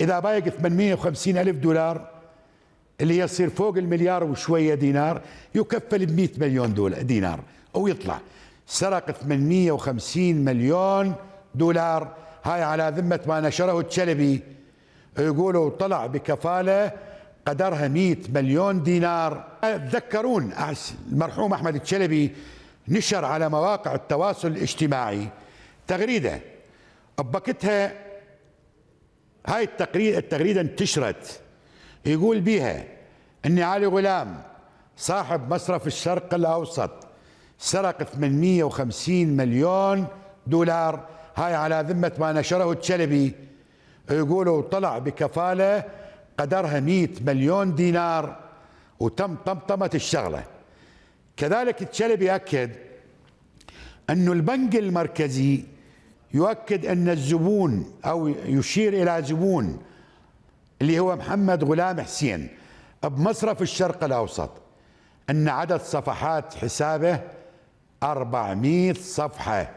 اذا بايق 850 الف دولار اللي يصير فوق المليار وشويه دينار يكفل ب 100 مليون دولار دينار او يطلع سرق 850 مليون دولار هاي على ذمه ما نشره تشلبي يقولوا طلع بكفاله قدرها 100 مليون دينار تذكرون المرحوم احمد الشلبي نشر على مواقع التواصل الاجتماعي تغريده ببكتها هاي التقرير التغريده انتشرت يقول بيها ان علي غلام صاحب مصرف الشرق الاوسط سرق 850 مليون دولار هاي على ذمه ما نشره تشلبي يقولوا طلع بكفاله قدرها 100 مليون دينار وتم طمطمه الشغله كذلك تشلبي اكد انه البنك المركزي يؤكد أن الزبون أو يشير إلى زبون اللي هو محمد غلام حسين بمصرف الشرق الأوسط أن عدد صفحات حسابه 400 صفحة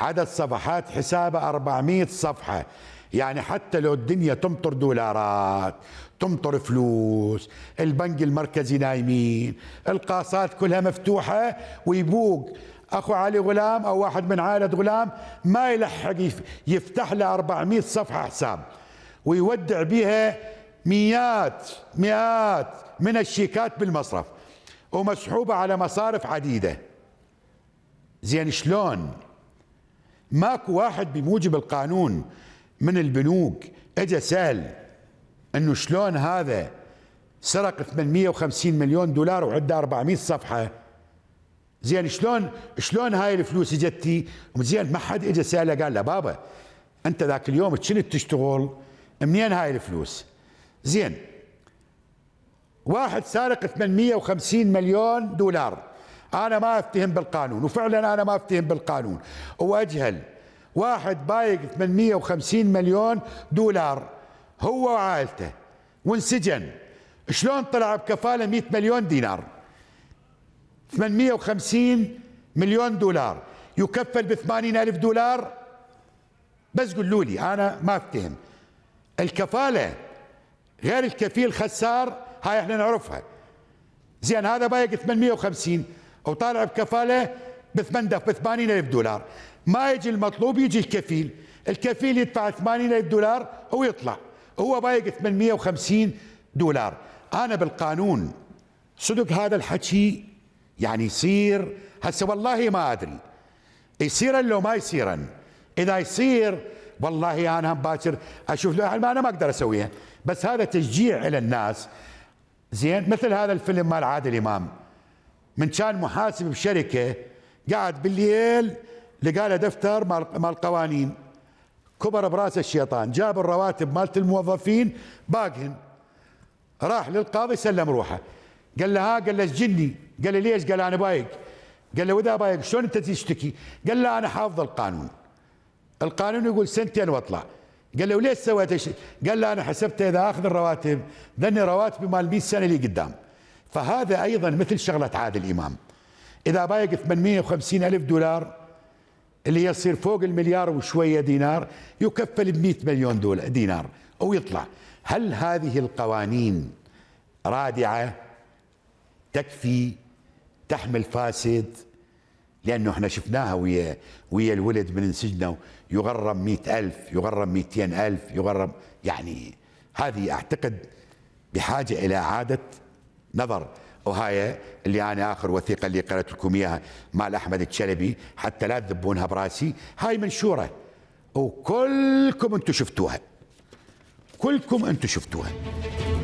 عدد صفحات حسابه 400 صفحة يعني حتى لو الدنيا تمطر دولارات تمطر فلوس البنك المركزي نايمين القاصات كلها مفتوحة ويبوق اخو علي غلام او واحد من عائله غلام ما يلحق يفتح له 400 صفحه حساب ويودع بها مئات مئات من الشيكات بالمصرف ومسحوبه على مصارف عديده زين شلون ماكو واحد بموجب القانون من البنوك اجى سال انه شلون هذا سرق 850 مليون دولار وعده 400 صفحه زين شلون شلون هاي الفلوس اجتي زين ما حد اجى ساله قال له بابا انت ذاك اليوم كنت تشتغل منين هاي الفلوس زين واحد سارق 850 مليون دولار انا ما افتهم بالقانون وفعلا انا ما افتهم بالقانون واجهل واحد بايق 850 مليون دولار هو وعائلته وانسجن شلون طلع بكفاله 100 مليون دينار 850 مليون دولار يكفل ب 80 ألف دولار بس قولوا لي أنا ما أفتهم الكفالة غير الكفيل خسار هاي احنا نعرفها زين هذا بايق 850 وطالع بكفالة ب 80 ألف دولار ما يجي المطلوب يجي الكفيل الكفيل يدفع 80 ألف دولار ويطلع هو بايق 850 دولار أنا بالقانون صدق هذا الحكي يعني يصير هسه والله ما ادري يصير لو ما يصير اذا يصير والله انا هم باكر اشوف له ما انا ما اقدر اسويها بس هذا تشجيع الى الناس زين مثل هذا الفيلم مال عادل امام من كان محاسب بشركه قاعد بالليل لقى له دفتر مال قوانين كبر براسه الشيطان جاب الرواتب مالت الموظفين باقهن راح للقاضي سلم روحه قال له ها قال له اسجني قال له ليش قال له انا بايق قال له واذا بايق شلون انت تشتكي قال له انا حافظ القانون القانون يقول سنتين واطلع قال له ليش سويت شيء قال له انا حسبت اذا اخذ الرواتب ذني رواتبي مال 100 سنه اللي قدام فهذا ايضا مثل شغله عادل امام اذا بايق 850 الف دولار اللي يصير فوق المليار وشويه دينار يكفل ب 100 مليون دولار دينار او يطلع هل هذه القوانين رادعه تكفي تحمل فاسد لانه احنا شفناها ويا ويا الولد من سجنة يغرم مئة ألف يغرم مئتين ألف يغرم يعني هذه اعتقد بحاجه الى اعاده نظر وهاي اللي انا اخر وثيقه اللي قرأت لكم اياها مال احمد الشلبي حتى لا تذبونها براسي هاي منشوره وكلكم انتم شفتوها كلكم انتم شفتوها